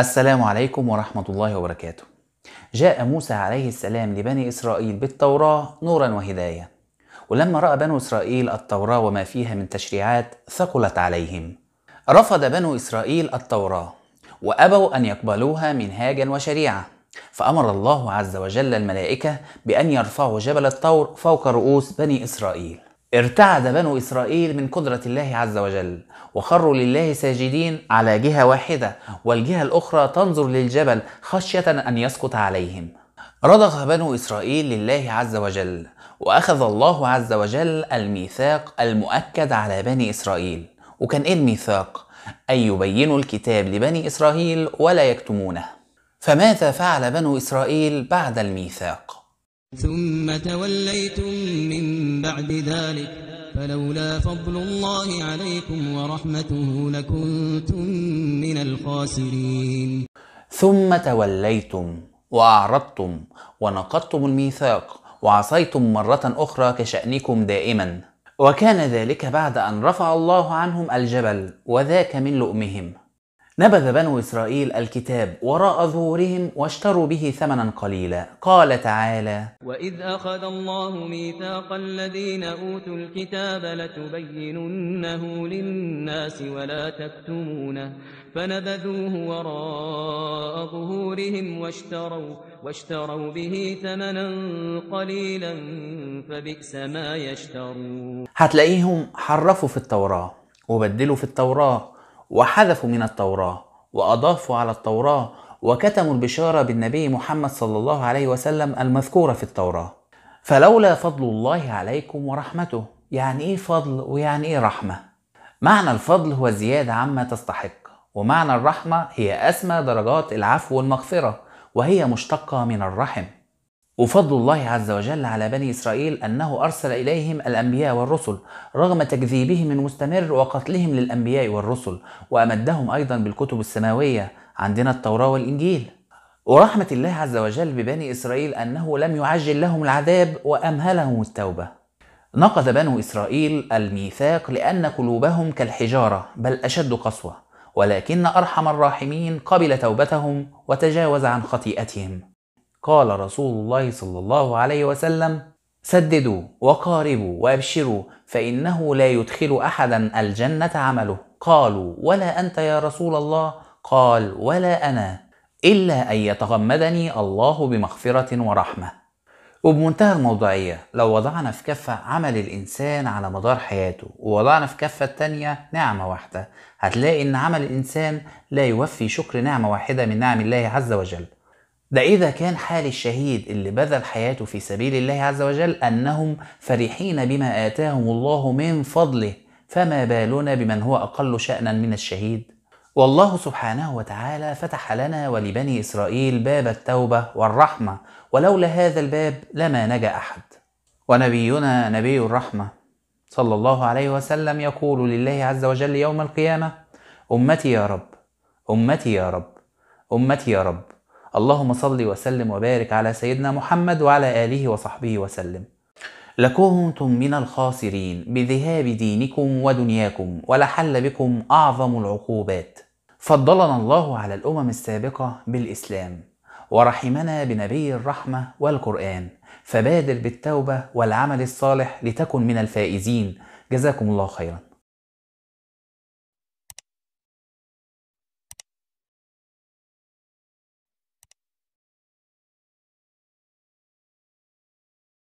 السلام عليكم ورحمة الله وبركاته. جاء موسى عليه السلام لبني إسرائيل بالتوراة نورا وهداية. ولما رأى بنو إسرائيل التوراة وما فيها من تشريعات ثقلت عليهم. رفض بنو إسرائيل التوراة وأبوا أن يقبلوها منهاجا وشريعة. فأمر الله عز وجل الملائكة بأن يرفعوا جبل الطور فوق رؤوس بني إسرائيل. ارتعد بنو إسرائيل من قدرة الله عز وجل وخروا لله ساجدين على جهة واحدة والجهة الأخرى تنظر للجبل خشية أن يسقط عليهم رضخ بنو إسرائيل لله عز وجل وأخذ الله عز وجل الميثاق المؤكد على بني إسرائيل وكان إيه الميثاق؟ أن يبينوا الكتاب لبني إسرائيل ولا يكتمونه فماذا فعل بنو إسرائيل بعد الميثاق؟ ثم توليتم من بعد ذلك فلولا فضل الله عليكم ورحمته لكنتم من الخاسرين ثم توليتم وأعرضتم ونقضتم الميثاق وعصيتم مرة أخرى كشأنكم دائما وكان ذلك بعد أن رفع الله عنهم الجبل وذاك من لؤمهم نبذ بنو إسرائيل الكتاب وراء ظهورهم واشتروا به ثمنا قليلا قال تعالى وإذ أخذ الله ميثاق الذين أوتوا الكتاب لتبيننه للناس ولا تكتمونه فنبذوه وراء ظهورهم واشتروا واشتروا به ثمنا قليلا فبئس ما يشترون هتلاقيهم حرفوا في التوراة وبدلوا في التوراة وحذفوا من التوراة وأضافوا على التوراة وكتموا البشارة بالنبي محمد صلى الله عليه وسلم المذكورة في التوراة فلولا فضل الله عليكم ورحمته يعني إيه فضل ويعني إيه رحمة؟ معنى الفضل هو الزيادة عما تستحق ومعنى الرحمة هي أسمى درجات العفو والمغفرة وهي مشتقة من الرحم وفضل الله عز وجل على بني إسرائيل أنه أرسل إليهم الأنبياء والرسل رغم تكذيبهم المستمر وقتلهم للأنبياء والرسل وأمدهم أيضا بالكتب السماوية عندنا التوراة والإنجيل ورحمة الله عز وجل ببني إسرائيل أنه لم يعجل لهم العذاب وأمهلهم التوبة نقض بنو إسرائيل الميثاق لأن قلوبهم كالحجارة بل أشد قسوة ولكن أرحم الراحمين قبل توبتهم وتجاوز عن خطيئتهم قال رسول الله صلى الله عليه وسلم سددوا وقاربوا وابشروا فانه لا يدخل احدا الجنه عمله قالوا ولا انت يا رسول الله قال ولا انا الا ان يتغمدني الله بمغفره ورحمه وبمنتهى الموضوعية لو وضعنا في كفة عمل الإنسان على مدار حياته ووضعنا في كفة تانية نعمة واحدة هتلاقي إن عمل الإنسان لا يوفي شكر نعمة واحدة من نعم الله عز وجل ده إذا كان حال الشهيد اللي بذل حياته في سبيل الله عز وجل أنهم فرحين بما آتاهم الله من فضله فما بالنا بمن هو أقل شأنا من الشهيد والله سبحانه وتعالى فتح لنا ولبني إسرائيل باب التوبة والرحمة ولولا هذا الباب لما نجا أحد ونبينا نبي الرحمة صلى الله عليه وسلم يقول لله عز وجل يوم القيامة أمتي يا رب أمتي يا رب أمتي يا رب اللهم صل وسلم وبارك على سيدنا محمد وعلى آله وصحبه وسلم لكنتم من الخاسرين بذهاب دينكم ودنياكم ولحل بكم أعظم العقوبات فضلنا الله على الأمم السابقة بالإسلام ورحمنا بنبي الرحمة والقرآن فبادر بالتوبة والعمل الصالح لتكن من الفائزين جزاكم الله خيرا